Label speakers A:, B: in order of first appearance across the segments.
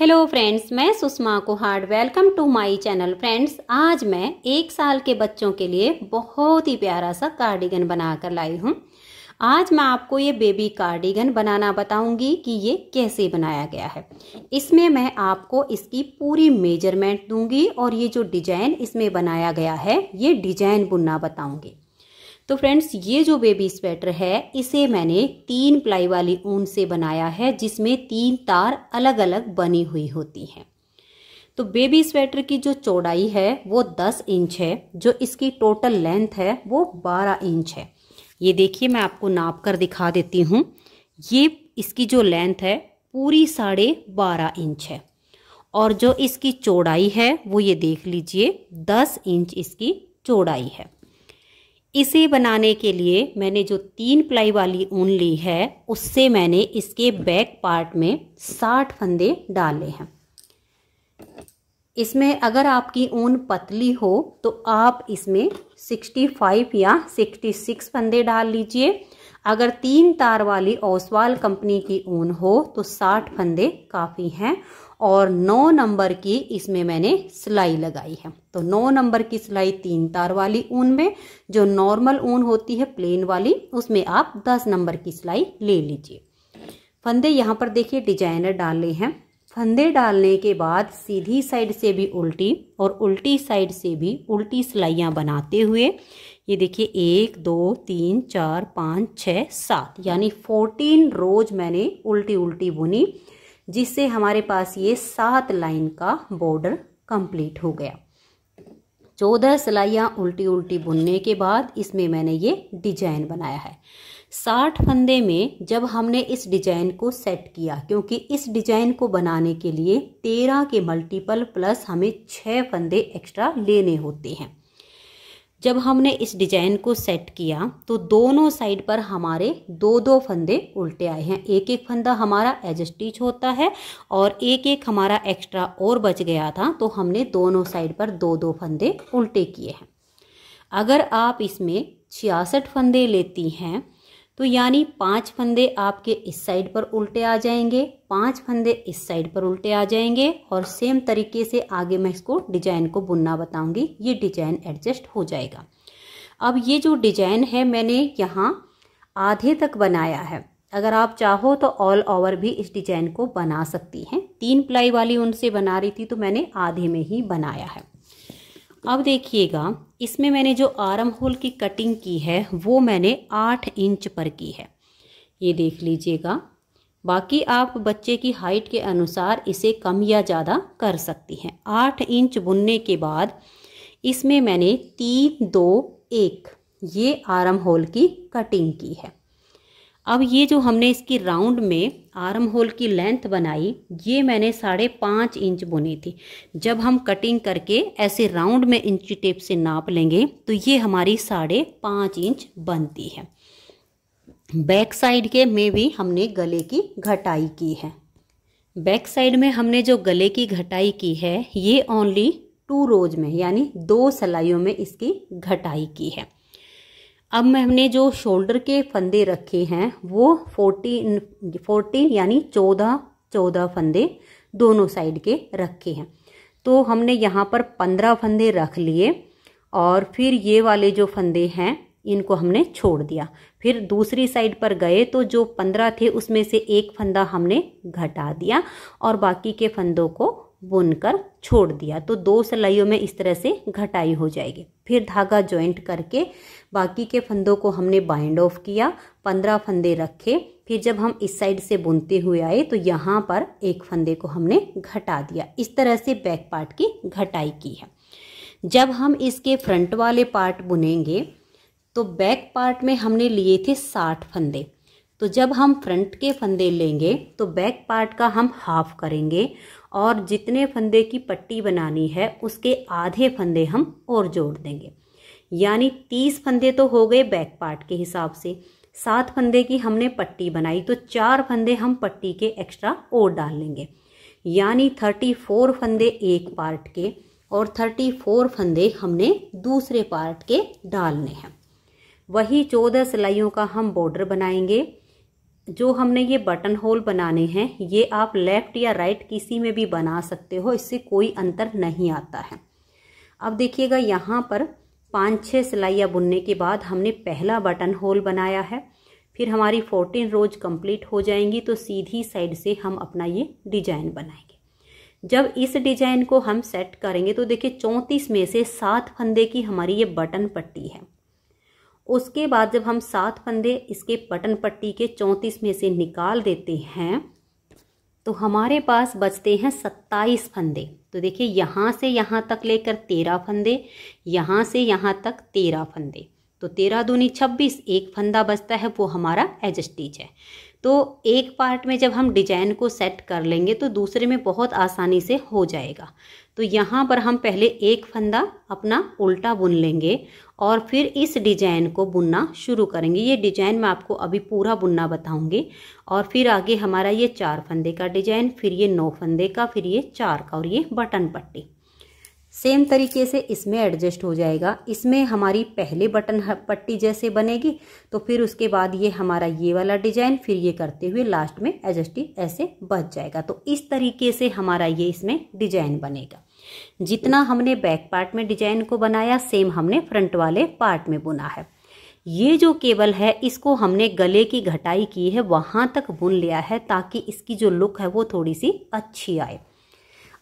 A: hello friends मैं Sushma Kuhad welcome to my channel friends आज मैं एक साल के बच्चों के लिए बहुत ही प्यारा सा कार्डिगन बना कर लाई हूँ आज मैं आपको ये बेबी कार्डिगन बनाना बताऊंगी कि ये कैसे बनाया गया है इसमें मैं आपको इसकी पूरी मेजरमेंट दूंगी और ये जो डिजाइन इसमें बनाया गया है ये डिजाइन बुनना बताऊंगी तो फ्रेंड्स ये जो बेबी स्वेटर है इसे मैंने तीन प्लाई वाली ऊन से बनाया है जिसमें तीन तार अलग अलग बनी हुई होती हैं तो बेबी स्वेटर की जो चौड़ाई है वो 10 इंच है जो इसकी टोटल लेंथ है वो 12 इंच है ये देखिए मैं आपको नाप कर दिखा देती हूँ ये इसकी जो लेंथ है पूरी साढ़े बारह इंच है और जो इसकी चौड़ाई है वो ये देख लीजिए दस इंच इसकी चौड़ाई है इसे बनाने के लिए मैंने जो तीन प्लाई वाली ऊन ली है उससे मैंने इसके बैक पार्ट में साठ फंदे डाले हैं इसमें अगर आपकी ऊन पतली हो तो आप इसमें सिक्सटी फाइव या सिक्सटी सिक्स फंदे डाल लीजिए अगर तीन तार वाली ओसवाल कंपनी की ऊन हो तो साठ फंदे काफ़ी हैं और नौ नंबर की इसमें मैंने सिलाई लगाई है तो नौ नंबर की सिलाई तीन तार वाली ऊन में जो नॉर्मल ऊन होती है प्लेन वाली उसमें आप दस नंबर की सिलाई ले लीजिए फंदे यहाँ पर देखिए डिजाइनर डालने हैं फंदे डालने के बाद सीधी साइड से भी उल्टी और उल्टी साइड से भी उल्टी सिलाइयाँ बनाते हुए ये देखिए एक दो तीन चार पाँच छः सात यानी फोर्टीन रोज मैंने उल्टी उल्टी बुनी जिससे हमारे पास ये सात लाइन का बॉर्डर कंप्लीट हो गया चौदह सिलाइयाँ उल्टी उल्टी बुनने के बाद इसमें मैंने ये डिजाइन बनाया है साठ फंदे में जब हमने इस डिजाइन को सेट किया क्योंकि इस डिजाइन को बनाने के लिए तेरह के मल्टीपल प्लस हमें छः फंदे एक्स्ट्रा लेने होते हैं जब हमने इस डिजाइन को सेट किया तो दोनों साइड पर हमारे दो दो फंदे उल्टे आए हैं एक एक फंदा हमारा एज स्टिच होता है और एक एक हमारा एक्स्ट्रा और बच गया था तो हमने दोनों साइड पर दो दो फंदे उल्टे किए हैं अगर आप इसमें छियासठ फंदे लेती हैं तो यानी पांच फंदे आपके इस साइड पर उल्टे आ जाएंगे पांच फंदे इस साइड पर उल्टे आ जाएंगे और सेम तरीके से आगे मैं इसको डिजाइन को बुनना बताऊंगी ये डिजाइन एडजस्ट हो जाएगा अब ये जो डिजाइन है मैंने यहाँ आधे तक बनाया है अगर आप चाहो तो ऑल ओवर भी इस डिजाइन को बना सकती हैं तीन प्लाई वाली उनसे बना रही थी तो मैंने आधे में ही बनाया है अब देखिएगा इसमें मैंने जो आर्म होल की कटिंग की है वो मैंने आठ इंच पर की है ये देख लीजिएगा बाकी आप बच्चे की हाइट के अनुसार इसे कम या ज़्यादा कर सकती हैं आठ इंच बुनने के बाद इसमें मैंने तीन दो एक ये आर्म होल की कटिंग की है अब ये जो हमने इसकी राउंड में आर्म होल की लेंथ बनाई ये मैंने साढ़े पाँच इंच बुनी थी जब हम कटिंग करके ऐसे राउंड में इंची टेप से नाप लेंगे तो ये हमारी साढ़े पाँच इंच बनती है बैक साइड के में भी हमने गले की घटाई की है बैक साइड में हमने जो गले की घटाई की है ये ओनली टू रोज में यानी दो सलाइयों में इसकी घटाई की है अब हमने जो शोल्डर के फंदे रखे हैं वो फोर्टीन फोर्टीन यानी चौदह चौदह फंदे दोनों साइड के रखे हैं तो हमने यहाँ पर पंद्रह फंदे रख लिए और फिर ये वाले जो फंदे हैं इनको हमने छोड़ दिया फिर दूसरी साइड पर गए तो जो पंद्रह थे उसमें से एक फंदा हमने घटा दिया और बाकी के फंदों को बुनकर छोड़ दिया तो दो सिलाइयों में इस तरह से घटाई हो जाएगी फिर धागा ज्वाइंट करके बाकी के फंदों को हमने बाइंड ऑफ किया पंद्रह फंदे रखे फिर जब हम इस साइड से बुनते हुए आए तो यहाँ पर एक फंदे को हमने घटा दिया इस तरह से बैक पार्ट की घटाई की है जब हम इसके फ्रंट वाले पार्ट बुनेंगे तो बैक पार्ट में हमने लिए थे साठ फंदे तो जब हम फ्रंट के फंदे लेंगे तो बैक पार्ट का हम हाफ करेंगे और जितने फंदे की पट्टी बनानी है उसके आधे फंदे हम और जोड़ देंगे यानी तीस फंदे तो हो गए बैक पार्ट के हिसाब से सात फंदे की हमने पट्टी बनाई तो चार फंदे हम पट्टी के एक्स्ट्रा और डाल लेंगे यानी थर्टी फोर फंदे एक पार्ट के और थर्टी फोर फंदे हमने दूसरे पार्ट के डालने हैं वही चौदह सिलाइयों का हम बॉर्डर बनाएंगे जो हमने ये बटन होल बनाने हैं ये आप लेफ्ट या राइट किसी में भी बना सकते हो इससे कोई अंतर नहीं आता है अब देखिएगा यहाँ पर पाँच छः सिलाइयाँ बुनने के बाद हमने पहला बटन होल बनाया है फिर हमारी फोर्टीन रोज कंप्लीट हो जाएंगी तो सीधी साइड से हम अपना ये डिजाइन बनाएंगे जब इस डिजाइन को हम सेट करेंगे तो देखिए चौंतीस में से सात फंदे की हमारी ये बटन पट्टी है उसके बाद जब हम सात फंदे इसके बटन पट्टी के चौंतीस में से निकाल देते हैं तो हमारे पास बचते हैं सत्ताईस फंदे तो देखिए यहाँ से यहाँ तक लेकर तेरह फंदे यहाँ से यहाँ तक तेरह फंदे तो तेरह दूनी छब्बीस एक फंदा बचता है वो हमारा एज स्टिच है तो एक पार्ट में जब हम डिजाइन को सेट कर लेंगे तो दूसरे में बहुत आसानी से हो जाएगा तो यहाँ पर हम पहले एक फंदा अपना उल्टा बुन लेंगे और फिर इस डिजाइन को बुनना शुरू करेंगे ये डिजाइन मैं आपको अभी पूरा बुनना बताऊंगी और फिर आगे हमारा ये चार फंदे का डिजाइन फिर ये नौ फंदे का फिर ये चार का और ये बटन पट्टी सेम तरीके से इसमें एडजस्ट हो जाएगा इसमें हमारी पहले बटन पट्टी जैसे बनेगी तो फिर उसके बाद ये हमारा ये वाला डिजाइन फिर ये करते हुए लास्ट में एडजस्ट ऐसे बच जाएगा तो इस तरीके से हमारा ये इसमें डिजाइन बनेगा जितना हमने बैक पार्ट में डिजाइन को बनाया सेम हमने फ्रंट वाले पार्ट में बुना है ये जो केबल है इसको हमने गले की घटाई की है वहाँ तक बुन लिया है ताकि इसकी जो लुक है वो थोड़ी सी अच्छी आए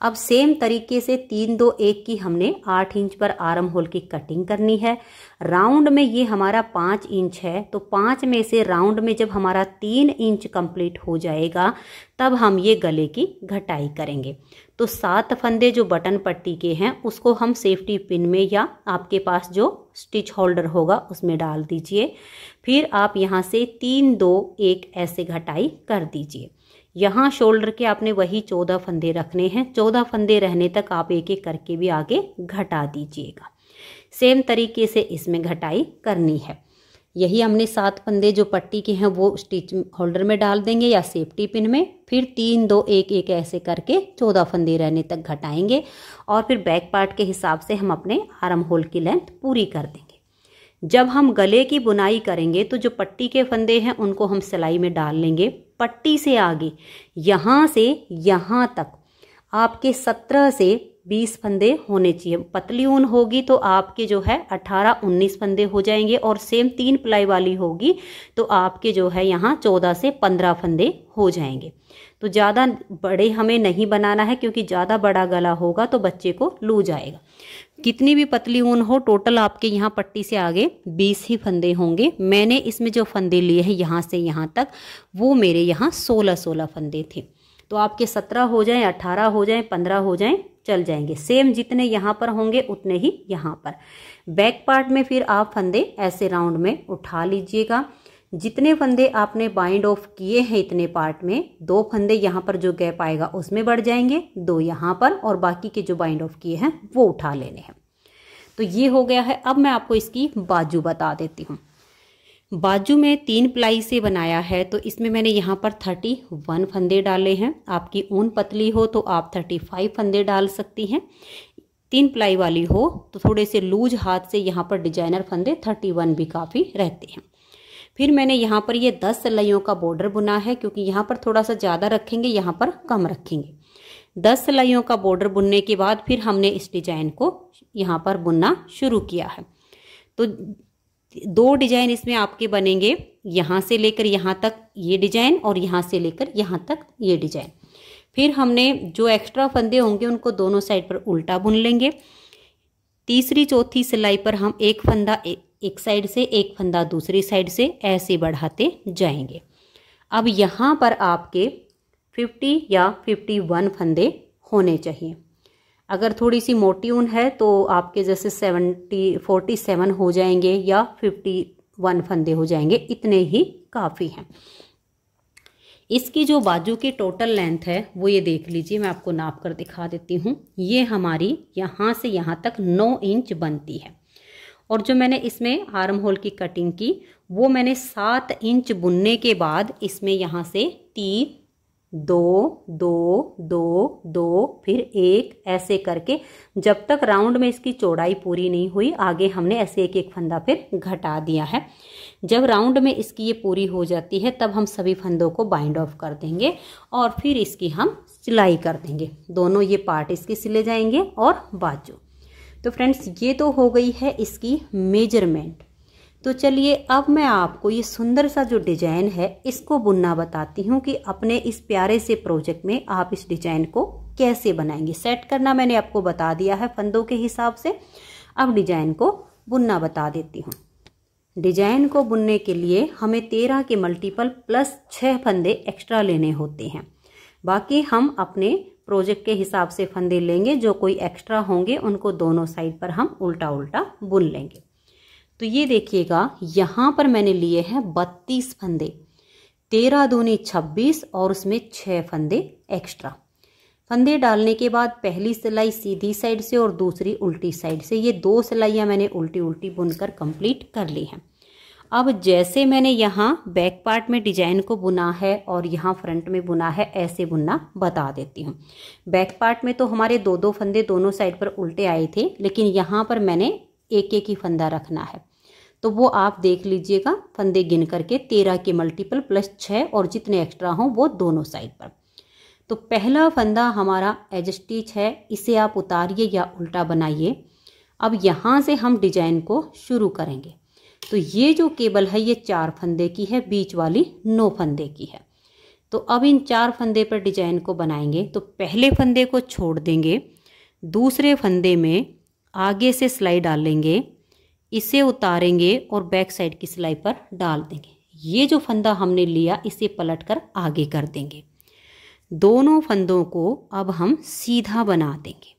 A: अब सेम तरीके से तीन दो एक की हमने आठ इंच पर आर्म होल की कटिंग करनी है राउंड में ये हमारा पाँच इंच है तो पाँच में से राउंड में जब हमारा तीन इंच कंप्लीट हो जाएगा तब हम ये गले की घटाई करेंगे तो सात फंदे जो बटन पट्टी के हैं उसको हम सेफ्टी पिन में या आपके पास जो स्टिच होल्डर होगा उसमें डाल दीजिए फिर आप यहाँ से तीन दो एक ऐसे घटाई कर दीजिए यहाँ शोल्डर के आपने वही चौदह फंदे रखने हैं चौदह फंदे रहने तक आप एक एक करके भी आगे घटा दीजिएगा सेम तरीके से इसमें घटाई करनी है यही हमने सात फंदे जो पट्टी के हैं वो स्टिच होल्डर में डाल देंगे या सेफ्टी पिन में फिर तीन दो एक एक ऐसे करके चौदह फंदे रहने तक घटाएंगे और फिर बैक पार्ट के हिसाब से हम अपने आर्म होल की लेंथ पूरी कर देंगे जब हम गले की बुनाई करेंगे तो जो पट्टी के फंदे हैं उनको हम सिलाई में डाल लेंगे पट्टी से आगे यहाँ से यहाँ तक आपके सत्रह से बीस फंदे होने चाहिए पतली ऊन होगी तो आपके जो है अठारह उन्नीस फंदे हो जाएंगे और सेम तीन प्लाई वाली होगी तो आपके जो है यहाँ चौदह से पंद्रह फंदे हो जाएंगे तो ज़्यादा बड़े हमें नहीं बनाना है क्योंकि ज़्यादा बड़ा गला होगा तो बच्चे को लू जाएगा कितनी भी पतली ऊन हो टोटल आपके यहाँ पट्टी से आगे बीस ही फंदे होंगे मैंने इसमें जो फंदे लिए हैं यहाँ से यहाँ तक वो मेरे यहाँ सोलह सोलह फंदे थे तो आपके सत्रह हो जाएं अट्ठारह हो जाएं पंद्रह हो जाएं चल जाएंगे सेम जितने यहाँ पर होंगे उतने ही यहाँ पर बैक पार्ट में फिर आप फंदे ऐसे राउंड में उठा लीजिएगा जितने फंदे आपने बाइंड ऑफ किए हैं इतने पार्ट में दो फंदे यहाँ पर जो गैप आएगा उसमें बढ़ जाएंगे दो यहाँ पर और बाकी के जो बाइंड ऑफ किए हैं वो उठा लेने हैं तो ये हो गया है अब मैं आपको इसकी बाजू बता देती हूँ बाजू में तीन प्लाई से बनाया है तो इसमें मैंने यहाँ पर थर्टी वन फंदे डाले हैं आपकी ऊन पतली हो तो आप थर्टी फाइव फंदे डाल सकती हैं तीन प्लाई वाली हो तो थोड़े से लूज हाथ से यहाँ पर डिजाइनर फंदे थर्टी वन भी काफ़ी रहते हैं फिर मैंने यहाँ पर ये दस सिलाइयों का बॉर्डर बुना है क्योंकि यहाँ पर थोड़ा सा ज़्यादा रखेंगे यहाँ पर कम रखेंगे दस सिलाइयों का बॉर्डर बुनने के बाद फिर हमने इस डिजाइन को यहाँ पर बुनना शुरू किया है तो दो डिजाइन इसमें आपके बनेंगे यहाँ से लेकर यहाँ तक ये डिजाइन और यहाँ से लेकर यहाँ तक ये डिजाइन फिर हमने जो एक्स्ट्रा फंदे होंगे उनको दोनों साइड पर उल्टा बुन लेंगे तीसरी चौथी सिलाई पर हम एक फंदा एक एक साइड से एक फंदा दूसरी साइड से ऐसे बढ़ाते जाएंगे अब यहाँ पर आपके 50 या 51 फंदे होने चाहिए अगर थोड़ी सी मोटी ऊन है तो आपके जैसे 70 47 हो जाएंगे या 51 फंदे हो जाएंगे इतने ही काफ़ी हैं इसकी जो बाजू की टोटल लेंथ है वो ये देख लीजिए मैं आपको नाप कर दिखा देती हूँ ये हमारी यहाँ से यहाँ तक 9 इंच बनती है और जो मैंने इसमें आर्म होल की कटिंग की वो मैंने सात इंच बुनने के बाद इसमें यहाँ से तीन दो दो दो दो फिर एक ऐसे करके जब तक राउंड में इसकी चौड़ाई पूरी नहीं हुई आगे हमने ऐसे एक एक फंदा फिर घटा दिया है जब राउंड में इसकी ये पूरी हो जाती है तब हम सभी फंदों को बाइंड ऑफ कर देंगे और फिर इसकी हम सिलाई कर देंगे दोनों ये पार्ट इसके सिले जाएंगे और बाजू तो फ्रेंड्स ये तो हो गई है इसकी मेजरमेंट तो चलिए अब मैं आपको ये सुंदर सा जो डिजाइन है इसको बुनना बताती हूँ कि अपने इस प्यारे से प्रोजेक्ट में आप इस डिजाइन को कैसे बनाएंगे सेट करना मैंने आपको बता दिया है फंदों के हिसाब से अब डिजाइन को बुनना बता देती हूँ डिजाइन को बुनने के लिए हमें तेरह के मल्टीपल प्लस छः फंदे एक्स्ट्रा लेने होते हैं बाकी हम अपने प्रोजेक्ट के हिसाब से फंदे लेंगे जो कोई एक्स्ट्रा होंगे उनको दोनों साइड पर हम उल्टा उल्टा बुन लेंगे तो ये देखिएगा यहाँ पर मैंने लिए हैं बत्तीस फंदे तेरह दूनी छब्बीस और उसमें छः फंदे एक्स्ट्रा फंदे डालने के बाद पहली सिलाई सीधी साइड से और दूसरी उल्टी साइड से ये दो सिलाइयाँ मैंने उल्टी उल्टी बुनकर कंप्लीट कर ली हैं अब जैसे मैंने यहाँ बैक पार्ट में डिजाइन को बुना है और यहाँ फ्रंट में बुना है ऐसे बुनना बता देती हूँ बैक पार्ट में तो हमारे दो दो फंदे दोनों साइड पर उल्टे आए थे लेकिन यहाँ पर मैंने एक एक ही फंदा रखना है तो वो आप देख लीजिएगा फंदे गिन करके तेरह के मल्टीपल प्लस छः और जितने एक्स्ट्रा हों वो दोनों साइड पर तो पहला फंदा हमारा एज स्टिच है इसे आप उतारिए या उल्टा बनाइए अब यहाँ से हम डिजाइन को शुरू करेंगे तो ये जो केबल है ये चार फंदे की है बीच वाली नौ फंदे की है तो अब इन चार फंदे पर डिजाइन को बनाएंगे तो पहले फंदे को छोड़ देंगे दूसरे फंदे में आगे से सिलाई डाल लेंगे इसे उतारेंगे और बैक साइड की सिलाई पर डाल देंगे ये जो फंदा हमने लिया इसे पलट कर आगे कर देंगे दोनों फंदों को अब हम सीधा बना देंगे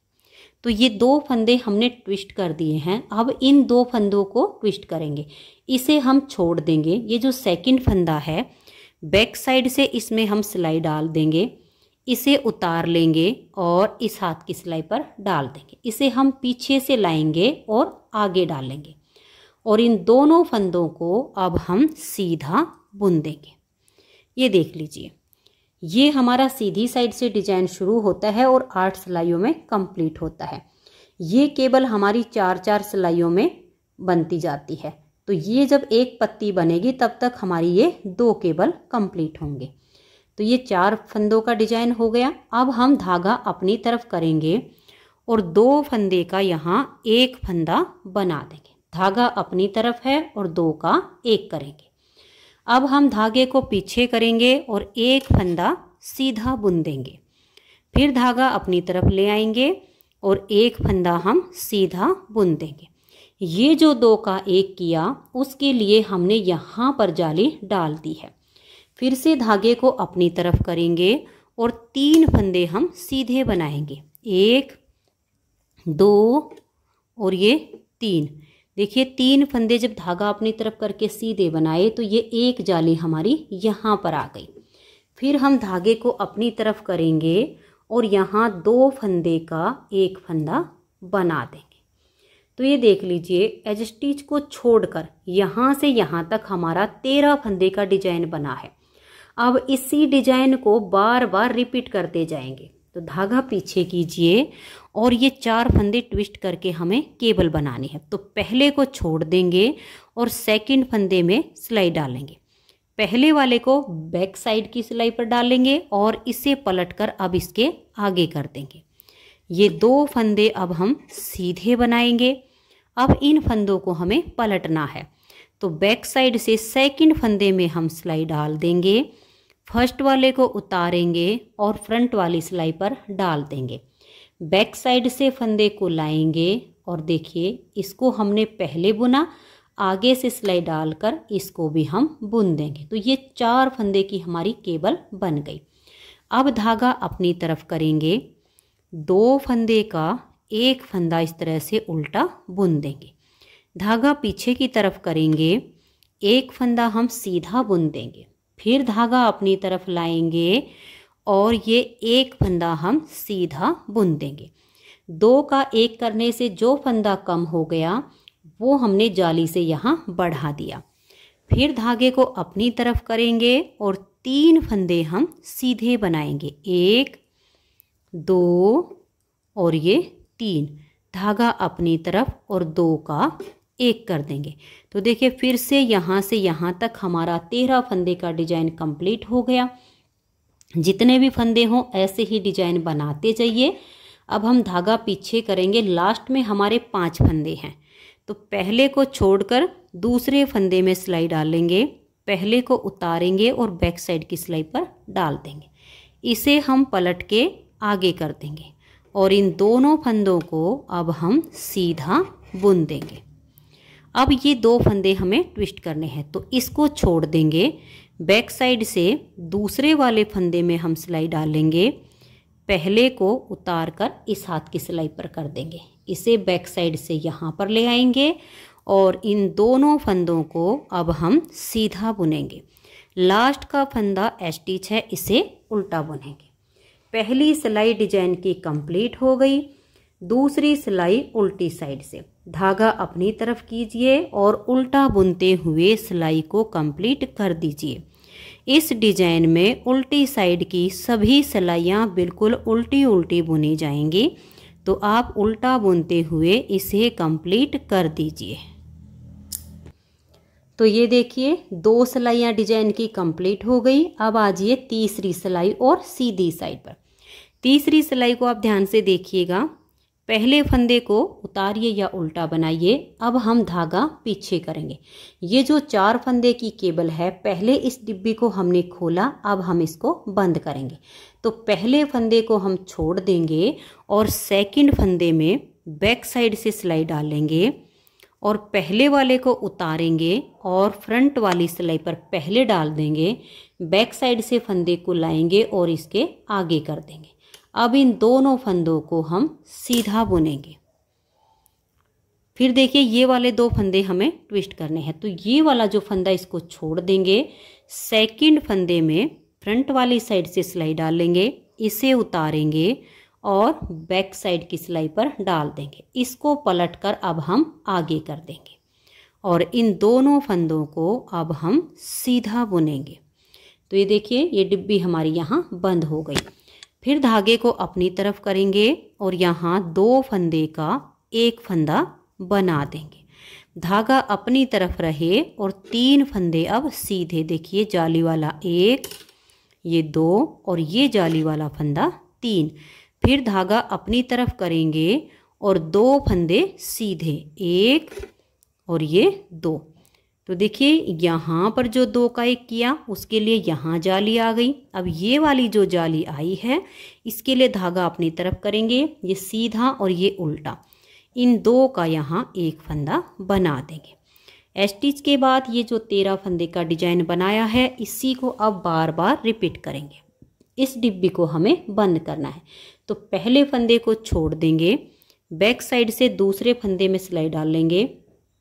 A: तो ये दो फंदे हमने ट्विस्ट कर दिए हैं अब इन दो फंदों को ट्विस्ट करेंगे इसे हम छोड़ देंगे ये जो सेकंड फंदा है बैक साइड से इसमें हम सिलाई डाल देंगे इसे उतार लेंगे और इस हाथ की सिलाई पर डाल देंगे इसे हम पीछे से लाएंगे और आगे डालेंगे और इन दोनों फंदों को अब हम सीधा बुन देंगे ये देख लीजिए ये हमारा सीधी साइड से डिजाइन शुरू होता है और आठ सिलाइयों में कंप्लीट होता है ये केबल हमारी चार चार सिलाइयों में बनती जाती है तो ये जब एक पत्ती बनेगी तब तक हमारी ये दो केबल कंप्लीट होंगे तो ये चार फंदों का डिजाइन हो गया अब हम धागा अपनी तरफ करेंगे और दो फंदे का यहाँ एक फंदा बना देंगे धागा अपनी तरफ है और दो का एक करेंगे अब हम धागे को पीछे करेंगे और एक फंदा सीधा बुन देंगे फिर धागा अपनी तरफ ले आएंगे और एक फंदा हम सीधा बुन देंगे ये जो दो का एक किया उसके लिए हमने यहाँ पर जाली डाल दी है फिर से धागे को अपनी तरफ करेंगे और तीन फंदे हम सीधे बनाएंगे एक दो और ये तीन देखिए तीन फंदे जब धागा अपनी तरफ करके सीधे बनाए तो ये एक जाली हमारी यहाँ पर आ गई फिर हम धागे को अपनी तरफ करेंगे और यहाँ दो फंदे का एक फंदा बना देंगे तो ये देख लीजिए एज स्टिच को छोड़कर यहाँ से यहाँ तक हमारा तेरह फंदे का डिजाइन बना है अब इसी डिजाइन को बार बार रिपीट करते जाएंगे तो धागा पीछे कीजिए और ये चार फंदे ट्विस्ट करके हमें केबल बनानी है तो पहले को छोड़ देंगे और सेकंड फंदे में सिलाई डालेंगे पहले वाले को बैक साइड की सिलाई पर डालेंगे और इसे पलटकर अब इसके आगे कर देंगे ये दो फंदे अब हम सीधे बनाएंगे अब इन फंदों को हमें पलटना है तो बैक साइड से सेकंड फंदे में हम सिलाई डाल देंगे फर्स्ट वाले को उतारेंगे और फ्रंट वाली सिलाई पर डाल देंगे बैक साइड से फंदे को लाएंगे और देखिए इसको हमने पहले बुना आगे से सिलाई डालकर इसको भी हम बुन देंगे तो ये चार फंदे की हमारी केबल बन गई अब धागा अपनी तरफ करेंगे दो फंदे का एक फंदा इस तरह से उल्टा बुन देंगे धागा पीछे की तरफ करेंगे एक फंदा हम सीधा बुन देंगे फिर धागा अपनी तरफ लाएंगे और ये एक फंदा हम सीधा बुन देंगे दो का एक करने से जो फंदा कम हो गया वो हमने जाली से यहाँ बढ़ा दिया फिर धागे को अपनी तरफ करेंगे और तीन फंदे हम सीधे बनाएंगे एक दो और ये तीन धागा अपनी तरफ और दो का एक कर देंगे तो देखिए फिर से यहाँ से यहाँ तक हमारा तेरह फंदे का डिजाइन कंप्लीट हो गया जितने भी फंदे हों ऐसे ही डिजाइन बनाते जाइए अब हम धागा पीछे करेंगे लास्ट में हमारे पांच फंदे हैं तो पहले को छोड़कर दूसरे फंदे में सिलाई डालेंगे पहले को उतारेंगे और बैक साइड की सिलाई पर डाल देंगे इसे हम पलट के आगे कर देंगे और इन दोनों फंदों को अब हम सीधा बुन देंगे अब ये दो फंदे हमें ट्विस्ट करने हैं तो इसको छोड़ देंगे बैक साइड से दूसरे वाले फंदे में हम सिलाई डालेंगे पहले को उतार कर इस हाथ की सिलाई पर कर देंगे इसे बैक साइड से यहाँ पर ले आएंगे और इन दोनों फंदों को अब हम सीधा बुनेंगे लास्ट का फंदा टीच है इसे उल्टा बुनेंगे पहली सिलाई डिजाइन की कंप्लीट हो गई दूसरी सिलाई उल्टी साइड से धागा अपनी तरफ कीजिए और उल्टा बुनते हुए सिलाई को कंप्लीट कर दीजिए इस डिजाइन में उल्टी साइड की सभी सिलाइयाँ बिल्कुल उल्टी उल्टी बुनी जाएंगी तो आप उल्टा बुनते हुए इसे कंप्लीट कर दीजिए तो ये देखिए दो सिलाइयाँ डिजाइन की कंप्लीट हो गई अब आ जाइए तीसरी सिलाई और सीधी साइड पर तीसरी सिलाई को आप ध्यान से देखिएगा पहले फंदे को उतारिए या उल्टा बनाइए अब हम धागा पीछे करेंगे ये जो चार फंदे की केबल है पहले इस डिब्बी को हमने खोला अब हम इसको बंद करेंगे तो पहले फंदे को हम छोड़ देंगे और सेकंड फंदे में बैक साइड से सिलाई डालेंगे और पहले वाले को उतारेंगे और फ्रंट वाली सिलाई पर पहले डाल देंगे बैक साइड से फंदे को लाएंगे और इसके आगे कर देंगे अब इन दोनों फंदों को हम सीधा बुनेंगे फिर देखिए ये वाले दो फंदे हमें ट्विस्ट करने हैं तो ये वाला जो फंदा इसको छोड़ देंगे सेकंड फंदे में फ्रंट वाली साइड से सिलाई डाल लेंगे इसे उतारेंगे और बैक साइड की सिलाई पर डाल देंगे इसको पलट कर अब हम आगे कर देंगे और इन दोनों फंदों को अब हम सीधा बुनेंगे तो ये देखिए ये डिब्बी हमारी यहाँ बंद हो गई फिर धागे को अपनी तरफ करेंगे और यहाँ दो फंदे का एक फंदा बना देंगे धागा अपनी तरफ रहे और तीन फंदे अब सीधे देखिए जाली वाला एक ये दो और ये जाली वाला फंदा तीन फिर धागा अपनी तरफ करेंगे और दो फंदे सीधे एक और ये दो तो देखिए यहाँ पर जो दो का एक किया उसके लिए यहाँ जाली आ गई अब ये वाली जो जाली आई है इसके लिए धागा अपनी तरफ करेंगे ये सीधा और ये उल्टा इन दो का यहाँ एक फंदा बना देंगे एस्टिच के बाद ये जो तेरह फंदे का डिजाइन बनाया है इसी को अब बार बार रिपीट करेंगे इस डिब्बी को हमें बंद करना है तो पहले फंदे को छोड़ देंगे बैक साइड से दूसरे फंदे में सिलाई डाल लेंगे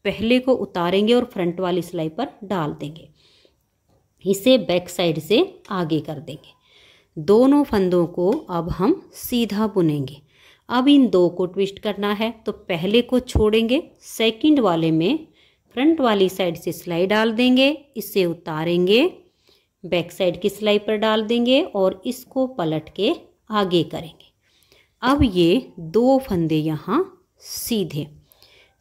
A: पहले को उतारेंगे और फ्रंट वाली सिलाई पर डाल देंगे इसे बैक साइड से आगे कर देंगे दोनों फंदों को अब हम सीधा बुनेंगे अब इन दो को ट्विस्ट करना है तो पहले को छोड़ेंगे सेकंड वाले में फ्रंट वाली साइड से सिलाई डाल देंगे इसे उतारेंगे बैक साइड की सिलाई पर डाल देंगे और इसको पलट के आगे करेंगे अब ये दो फंदे यहाँ सीधे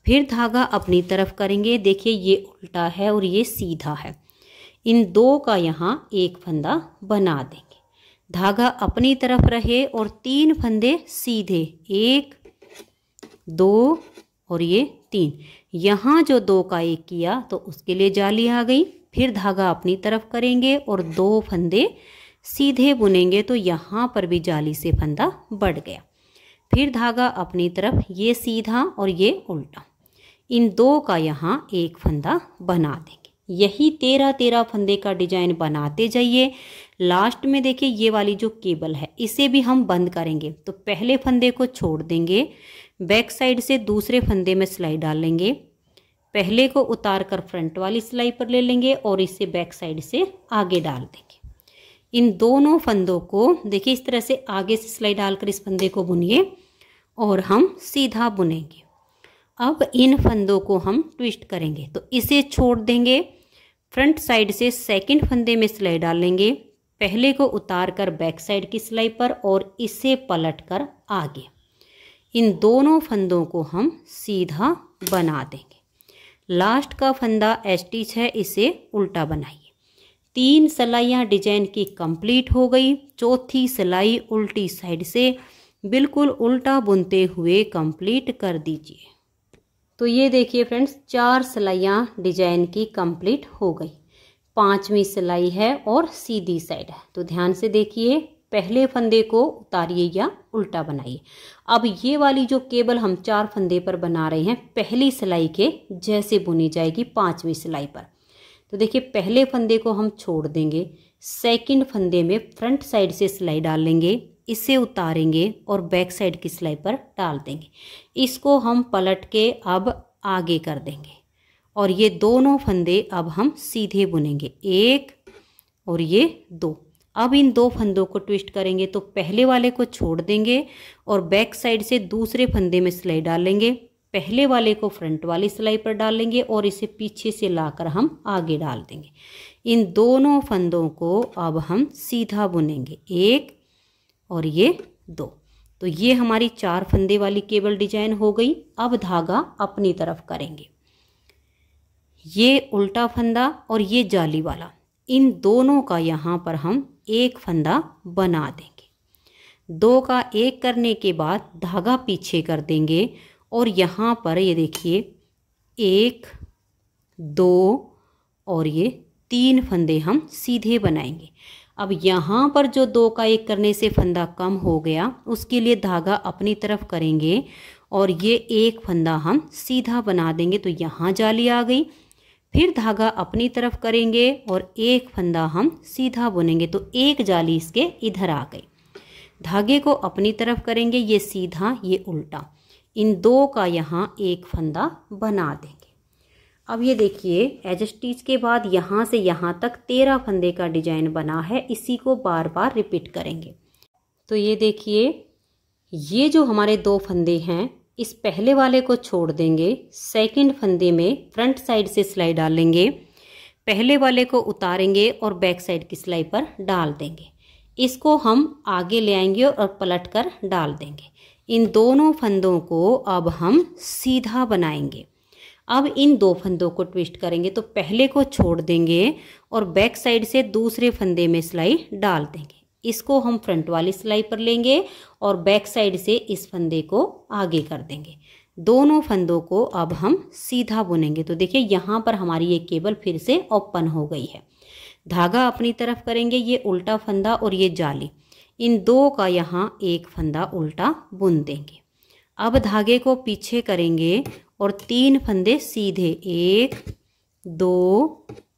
A: फिर धागा अपनी तरफ करेंगे देखिए ये उल्टा है और ये सीधा है इन दो का यहाँ एक फंदा बना देंगे धागा अपनी तरफ रहे और तीन फंदे सीधे एक दो और ये तीन यहाँ जो दो का एक किया तो उसके लिए जाली आ गई फिर धागा अपनी तरफ करेंगे और दो फंदे सीधे बुनेंगे तो यहाँ पर भी जाली से फंदा बढ़ गया फिर धागा अपनी तरफ ये सीधा और ये उल्टा इन दो का यहाँ एक फंदा बना देंगे यही तेरह तेरह फंदे का डिजाइन बनाते जाइए लास्ट में देखिए ये वाली जो केबल है इसे भी हम बंद करेंगे तो पहले फंदे को छोड़ देंगे बैक साइड से दूसरे फंदे में सिलाई डाल लेंगे पहले को उतार कर फ्रंट वाली सिलाई पर ले लेंगे और इसे बैक साइड से आगे डाल देंगे इन दोनों फंदों को देखिए इस तरह से आगे से सिलाई डालकर इस फंदे को बुनिए और हम सीधा बुनेंगे अब इन फंदों को हम ट्विस्ट करेंगे तो इसे छोड़ देंगे फ्रंट साइड से सेकंड फंदे में सिलाई डालेंगे पहले को उतार कर बैक साइड की सिलाई पर और इसे पलट कर आगे इन दोनों फंदों को हम सीधा बना देंगे लास्ट का फंदा एस्टिच है इसे उल्टा बनाइए तीन सिलाइयाँ डिजाइन की कंप्लीट हो गई चौथी सिलाई उल्टी साइड से बिल्कुल उल्टा बुनते हुए कंप्लीट कर दीजिए तो ये देखिए फ्रेंड्स चार सिलाइयाँ डिजाइन की कंप्लीट हो गई पांचवी सिलाई है और सीधी साइड है तो ध्यान से देखिए पहले फंदे को उतारिए या उल्टा बनाइए अब ये वाली जो केबल हम चार फंदे पर बना रहे हैं पहली सिलाई के जैसे बुनी जाएगी पांचवी सिलाई पर तो देखिए पहले फंदे को हम छोड़ देंगे सेकंड फंदे में फ्रंट साइड से सिलाई डाल लेंगे इसे उतारेंगे और बैक साइड की सिलाई पर डाल देंगे इसको हम पलट के अब आगे कर देंगे और ये दोनों फंदे अब हम सीधे बुनेंगे एक और ये दो अब इन दो फंदों को ट्विस्ट करेंगे तो पहले वाले को छोड़ देंगे और बैक साइड से दूसरे फंदे में सिलाई डालेंगे पहले वाले को फ्रंट वाली सिलाई पर डालेंगे और इसे पीछे से लाकर हम आगे डाल देंगे इन दोनों फंदों को अब हम सीधा बुनेंगे एक और ये दो तो ये हमारी चार फंदे वाली केबल डिजाइन हो गई अब धागा अपनी तरफ करेंगे ये उल्टा फंदा और ये जाली वाला इन दोनों का यहाँ पर हम एक फंदा बना देंगे दो का एक करने के बाद धागा पीछे कर देंगे और यहाँ पर ये देखिए एक दो और ये तीन फंदे हम सीधे बनाएंगे अब यहाँ पर जो दो का एक करने से फंदा कम हो गया उसके लिए धागा अपनी तरफ करेंगे और ये एक फंदा हम सीधा बना देंगे तो यहाँ जाली आ गई फिर धागा अपनी तरफ करेंगे और एक फंदा हम सीधा बुनेंगे तो एक जाली इसके इधर आ गई धागे को अपनी तरफ करेंगे ये सीधा ये उल्टा इन दो का यहाँ एक फंदा बना दें अब ये देखिए एज स्टीच के बाद यहाँ से यहाँ तक तेरह फंदे का डिजाइन बना है इसी को बार बार रिपीट करेंगे तो ये देखिए ये जो हमारे दो फंदे हैं इस पहले वाले को छोड़ देंगे सेकंड फंदे में फ्रंट साइड से सिलाई डालेंगे पहले वाले को उतारेंगे और बैक साइड की सिलाई पर डाल देंगे इसको हम आगे ले आएंगे और पलट कर डाल देंगे इन दोनों फंदों को अब हम सीधा बनाएंगे अब इन दो फंदों को ट्विस्ट करेंगे तो पहले को छोड़ देंगे और बैक साइड से दूसरे फंदे में सिलाई डाल देंगे इसको हम फ्रंट वाली सिलाई पर लेंगे और बैक साइड से इस फंदे को आगे कर देंगे दोनों फंदों को अब हम सीधा बुनेंगे तो देखिए यहाँ पर हमारी ये केबल फिर से ओपन हो गई है धागा अपनी तरफ करेंगे ये उल्टा फंदा और ये जाली इन दो का यहाँ एक फंदा उल्टा बुन देंगे अब धागे को पीछे करेंगे और तीन फंदे सीधे एक दो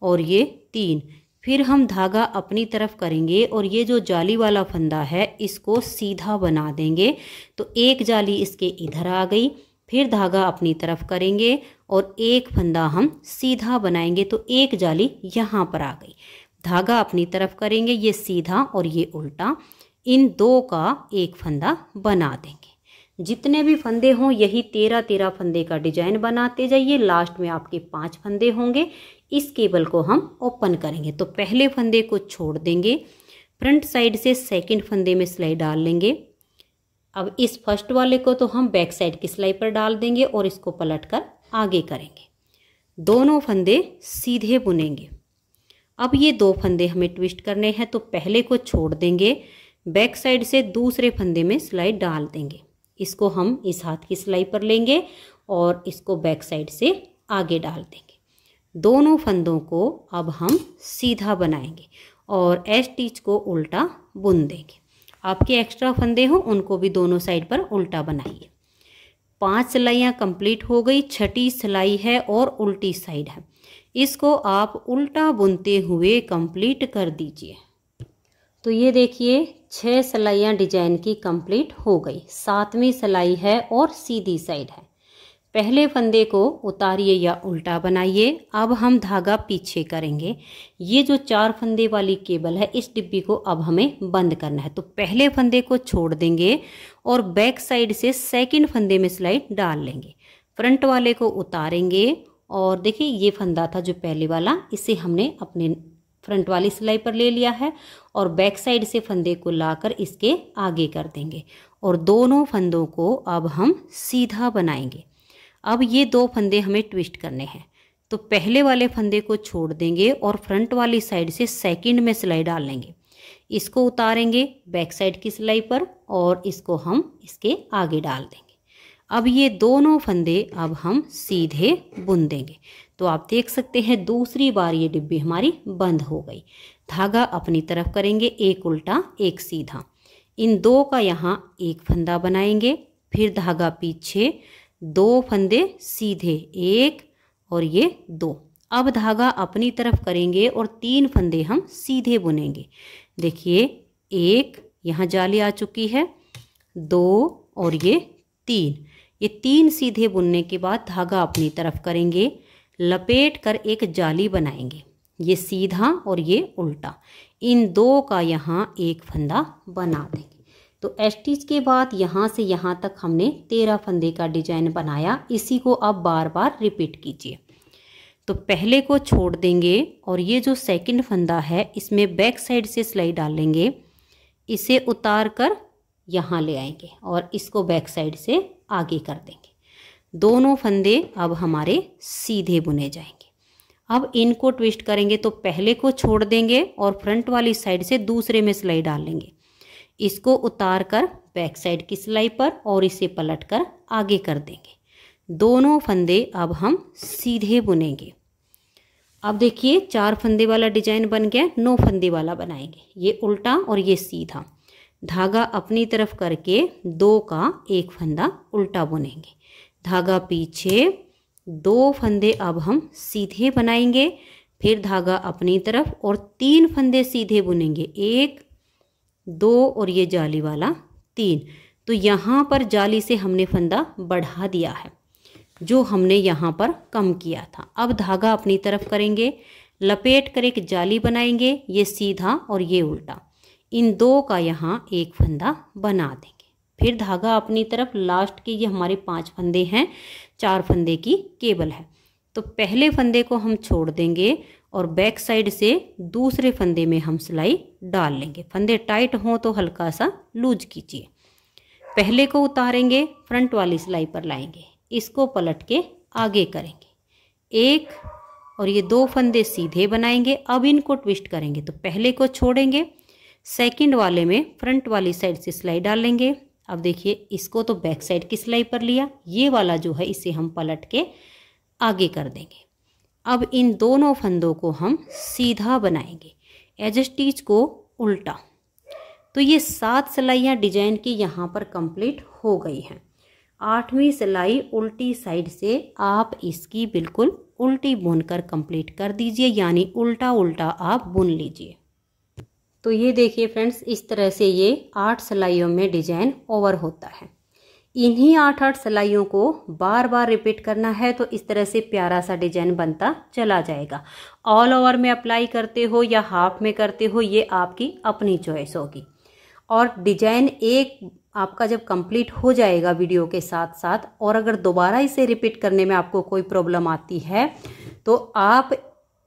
A: और ये तीन फिर हम धागा अपनी तरफ करेंगे और ये जो जाली वाला फंदा है इसको सीधा बना देंगे तो एक जाली इसके इधर आ गई फिर धागा अपनी तरफ करेंगे और एक फंदा हम सीधा बनाएंगे तो एक जाली यहाँ पर आ गई धागा अपनी तरफ करेंगे ये सीधा और ये उल्टा इन दो का एक फंदा बना देंगे जितने भी फंदे हों यही तेरह तेरह फंदे का डिजाइन बनाते जाइए लास्ट में आपके पांच फंदे होंगे इस केबल को हम ओपन करेंगे तो पहले फंदे को छोड़ देंगे फ्रंट साइड से सेकंड फंदे में सिलाई डाल लेंगे अब इस फर्स्ट वाले को तो हम बैक साइड की सिलाई पर डाल देंगे और इसको पलट कर आगे करेंगे दोनों फंदे सीधे बुनेंगे अब ये दो फंदे हमें ट्विस्ट करने हैं तो पहले को छोड़ देंगे बैक साइड से दूसरे फंदे में सिलाई डाल देंगे इसको हम इस हाथ की सिलाई पर लेंगे और इसको बैक साइड से आगे डाल देंगे दोनों फंदों को अब हम सीधा बनाएंगे और एस टीच को उल्टा बुन देंगे आपके एक्स्ट्रा फंदे हों उनको भी दोनों साइड पर उल्टा बनाइए पांच सिलाइयाँ कंप्लीट हो गई छठी सिलाई है और उल्टी साइड है इसको आप उल्टा बुनते हुए कंप्लीट कर दीजिए तो ये देखिए छः सिलाइयाँ डिजाइन की कंप्लीट हो गई सातवीं सिलाई है और सीधी साइड है पहले फंदे को उतारिए या उल्टा बनाइए अब हम धागा पीछे करेंगे ये जो चार फंदे वाली केबल है इस डिब्बी को अब हमें बंद करना है तो पहले फंदे को छोड़ देंगे और बैक साइड से सेकंड फंदे में सिलाई डाल लेंगे फ्रंट वाले को उतारेंगे और देखिए ये फंदा था जो पहले वाला इसे हमने अपने फ्रंट वाली सिलाई पर ले लिया है और बैक साइड से फंदे को लाकर इसके आगे कर देंगे और दोनों फंदों को अब हम सीधा बनाएंगे अब ये दो फंदे हमें ट्विस्ट करने हैं तो पहले वाले फंदे को छोड़ देंगे और फ्रंट वाली साइड से सेकंड में सिलाई डाल लेंगे इसको उतारेंगे बैक साइड की सिलाई पर और इसको हम इसके आगे डाल देंगे अब ये दोनों फंदे अब हम सीधे बुन देंगे तो आप देख सकते हैं दूसरी बार ये डिब्बी हमारी बंद हो गई धागा अपनी तरफ करेंगे एक उल्टा एक सीधा इन दो का यहाँ एक फंदा बनाएंगे फिर धागा पीछे दो फंदे सीधे एक और ये दो अब धागा अपनी तरफ करेंगे और तीन फंदे हम सीधे बुनेंगे देखिए एक यहाँ जाली आ चुकी है दो और ये तीन ये तीन सीधे बुनने के बाद धागा अपनी तरफ करेंगे लपेट कर एक जाली बनाएंगे ये सीधा और ये उल्टा इन दो का यहाँ एक फंदा बना देंगे तो एस्टिच के बाद यहाँ से यहाँ तक हमने तेरह फंदे का डिजाइन बनाया इसी को आप बार बार रिपीट कीजिए तो पहले को छोड़ देंगे और ये जो सेकंड फंदा है इसमें बैक साइड से सिलाई डालेंगे इसे उतार कर यहाँ ले आएंगे और इसको बैक साइड से आगे कर देंगे दोनों फंदे अब हमारे सीधे बुने जाएंगे अब इनको ट्विस्ट करेंगे तो पहले को छोड़ देंगे और फ्रंट वाली साइड से दूसरे में सिलाई डाल लेंगे इसको उतार कर बैक साइड की सिलाई पर और इसे पलट कर आगे कर देंगे दोनों फंदे अब हम सीधे बुनेंगे अब देखिए चार फंदे वाला डिजाइन बन गया नौ फंदे वाला बनाएंगे ये उल्टा और ये सीधा धागा अपनी तरफ करके दो का एक फंदा उल्टा बुनेंगे धागा पीछे दो फंदे अब हम सीधे बनाएंगे फिर धागा अपनी तरफ और तीन फंदे सीधे बुनेंगे एक दो और ये जाली वाला तीन तो यहाँ पर जाली से हमने फंदा बढ़ा दिया है जो हमने यहाँ पर कम किया था अब धागा अपनी तरफ करेंगे लपेट कर एक जाली बनाएंगे ये सीधा और ये उल्टा इन दो का यहाँ एक फंदा बना देंगे फिर धागा अपनी तरफ लास्ट के ये हमारे पांच फंदे हैं चार फंदे की केबल है तो पहले फंदे को हम छोड़ देंगे और बैक साइड से दूसरे फंदे में हम सिलाई डाल लेंगे फंदे टाइट हों तो हल्का सा लूज कीजिए पहले को उतारेंगे फ्रंट वाली सिलाई पर लाएंगे इसको पलट के आगे करेंगे एक और ये दो फंदे सीधे बनाएंगे अब इनको ट्विस्ट करेंगे तो पहले को छोड़ेंगे सेकंड वाले में फ्रंट वाली साइड से सिलाई डालेंगे अब देखिए इसको तो बैक साइड की सिलाई पर लिया ये वाला जो है इसे हम पलट के आगे कर देंगे अब इन दोनों फंदों को हम सीधा बनाएंगे एज स्टीच को उल्टा तो ये सात सिलाइयाँ डिजाइन की यहाँ पर कंप्लीट हो गई हैं आठवीं सिलाई उल्टी साइड से आप इसकी बिल्कुल उल्टी बुन कर कर दीजिए यानी उल्टा उल्टा आप बुन लीजिए तो ये देखिए फ्रेंड्स इस तरह से ये आठ सिलाइयों में डिजाइन ओवर होता है इन्हीं आठ आठ सिलाइयों को बार बार रिपीट करना है तो इस तरह से प्यारा सा डिजाइन बनता चला जाएगा ऑल ओवर में अप्लाई करते हो या हाफ में करते हो ये आपकी अपनी चॉइस होगी और डिजाइन एक आपका जब कंप्लीट हो जाएगा वीडियो के साथ साथ और अगर दोबारा इसे रिपीट करने में आपको कोई प्रॉब्लम आती है तो आप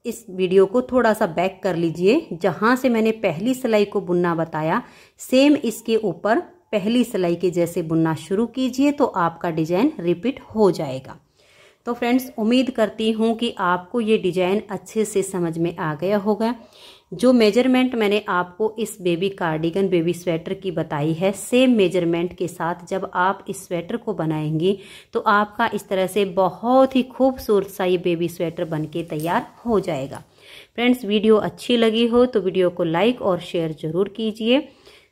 A: इस वीडियो को थोड़ा सा बैक कर लीजिए जहाँ से मैंने पहली सिलाई को बुनना बताया सेम इसके ऊपर पहली सिलाई के जैसे बुनना शुरू कीजिए तो आपका डिजाइन रिपीट हो जाएगा तो फ्रेंड्स उम्मीद करती हूँ कि आपको ये डिजाइन अच्छे से समझ में आ गया होगा जो मेजरमेंट मैंने आपको इस बेबी कार्डिगन बेबी स्वेटर की बताई है सेम मेजरमेंट के साथ जब आप इस स्वेटर को बनाएंगी तो आपका इस तरह से बहुत ही खूबसूरत सा ये बेबी स्वेटर बनके तैयार हो जाएगा फ्रेंड्स वीडियो अच्छी लगी हो तो वीडियो को लाइक और शेयर ज़रूर कीजिए